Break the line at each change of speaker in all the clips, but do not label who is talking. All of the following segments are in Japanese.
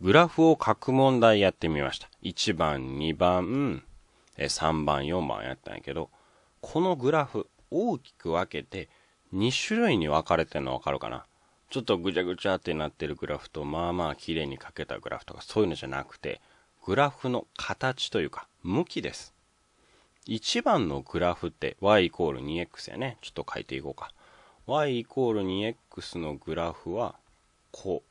グラフを書く問題やってみました。1番、2番、3番、4番やったんやけど、このグラフ、大きく分けて、2種類に分かれてるの分かるかなちょっとぐちゃぐちゃってなってるグラフと、まあまあ綺麗に書けたグラフとか、そういうのじゃなくて、グラフの形というか、向きです。1番のグラフって y イコール 2x やね。ちょっと書いていこうか。y イコール 2x のグラフは、こう。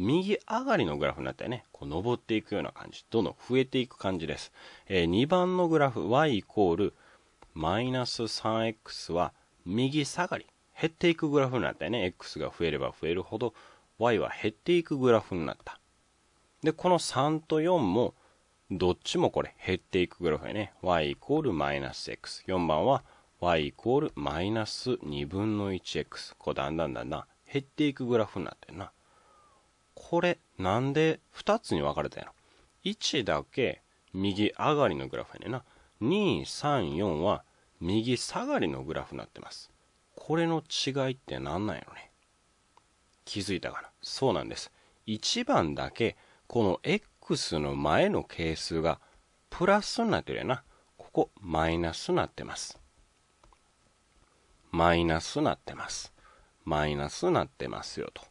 右上がりのグラフになってね、こう上っていくような感じ、どんどん増えていく感じです。えー、2番のグラフ、y イコール、マイナス 3x は右下がり、減っていくグラフになってね、x が増えれば増えるほど、y は減っていくグラフになった。で、この3と4も、どっちもこれ、減っていくグラフやね。y イコールマイナス x。4番は、y イコールマイナス2分の 1x。こう、だんだんだんだん減っていくグラフになってるな。これ、なんで2つに分かれたんやろ。1だけ右上がりのグラフやねんな。2、3、4は右下がりのグラフになってます。これの違いって何なんやろね。気づいたかなそうなんです。1番だけ、この X の前の係数がプラスになってるやな。ここ、マイナスになってます。マイナスなってます。マイナスなってますよと。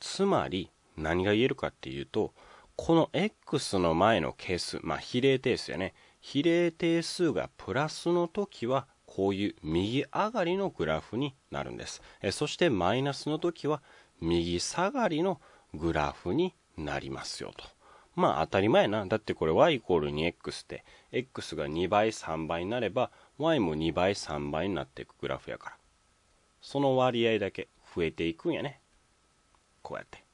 つまり、何が言えるかっていうと、この x の前の係数、まあ、比例定数やね。比例定数がプラスの時は、こういう右上がりのグラフになるんです。えそしてマイナスの時は、右下がりのグラフになりますよと。まあ当たり前な。だってこれ y イコール 2x って、x が2倍3倍になれば、y も2倍3倍になっていくグラフやから。その割合だけ増えていくんやね。こうやって。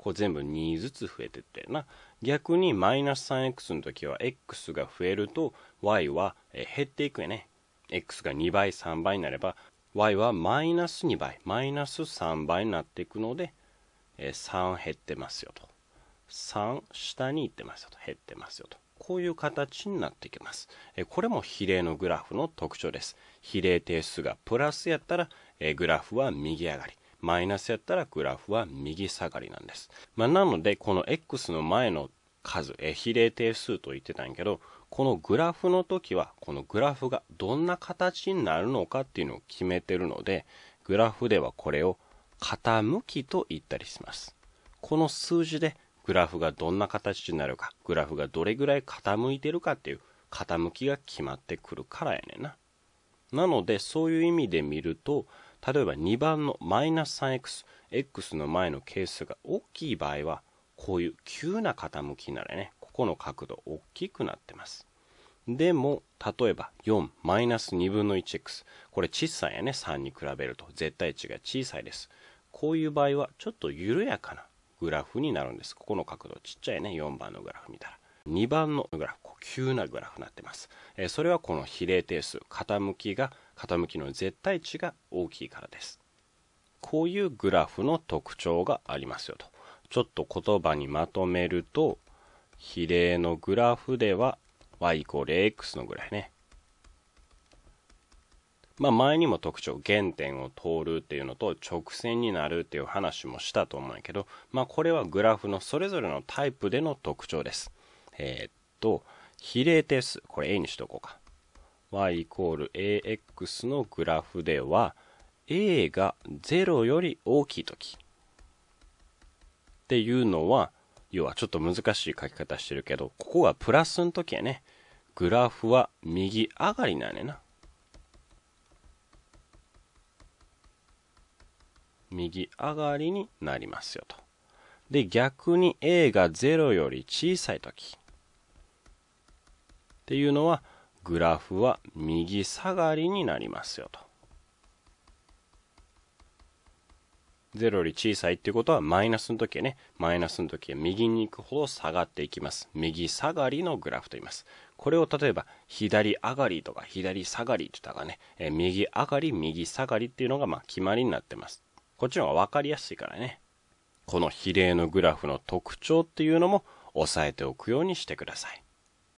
こう全部2ずつ増えてってな逆にマイナス 3x の時は x が増えると y は減っていくよね x が2倍3倍になれば y はマイナス2倍マイナス3倍になっていくので3減ってますよと3下に行ってますよと減ってますよとこういう形になってきますこれも比例のグラフの特徴です比例定数がプラスやったらグラフは右上がりマイナスやったらグラフは右下がりなんです。まあ、なので、この X の前の数、え比例定数と言ってたんやけど、このグラフの時は、このグラフがどんな形になるのかっていうのを決めてるので、グラフではこれを傾きと言ったりします。この数字でグラフがどんな形になるか、グラフがどれぐらい傾いてるかっていう傾きが決まってくるからやねんな。なので、そういう意味で見ると、例えば2番のマイナス 3x、x の前の係数が大きい場合は、こういう急な傾きならね、ここの角度大きくなってます。でも、例えば4マイナス2分の 1x。これ小さいやね、3に比べると絶対値が小さいです。こういう場合はちょっと緩やかなグラフになるんです。ここの角度ちっちゃいね、4番のグラフ見たら。2番のグラフ急なグラフになってます、えそれはこの比例定数傾きが傾きの絶対値が大きいからですこういうグラフの特徴がありますよとちょっと言葉にまとめると比例のグラフでは y=x のぐらいねまあ前にも特徴原点を通るっていうのと直線になるっていう話もしたと思うんやけどまあこれはグラフのそれぞれのタイプでの特徴ですえー、っと、比例定数、これ A にしとこうか。y イコール ax のグラフでは、a が0より大きいときっていうのは、要はちょっと難しい書き方してるけど、ここがプラスの時やね。グラフは右上がりなんやねな。右上がりになりますよと。で、逆に a が0より小さい時。っていうのは、グラフは右下がりになりますよと。0より小さいっていうことはマイナスの時はね、マイナスの時は右に行くほど下がっていきます。右下がりのグラフと言います。これを例えば左上がりとか左下がりとてったらね、え右上がり、右下がりっていうのがまあ決まりになってます。こっちの方が分かりやすいからね。この比例のグラフの特徴っていうのも押さえておくようにしてください。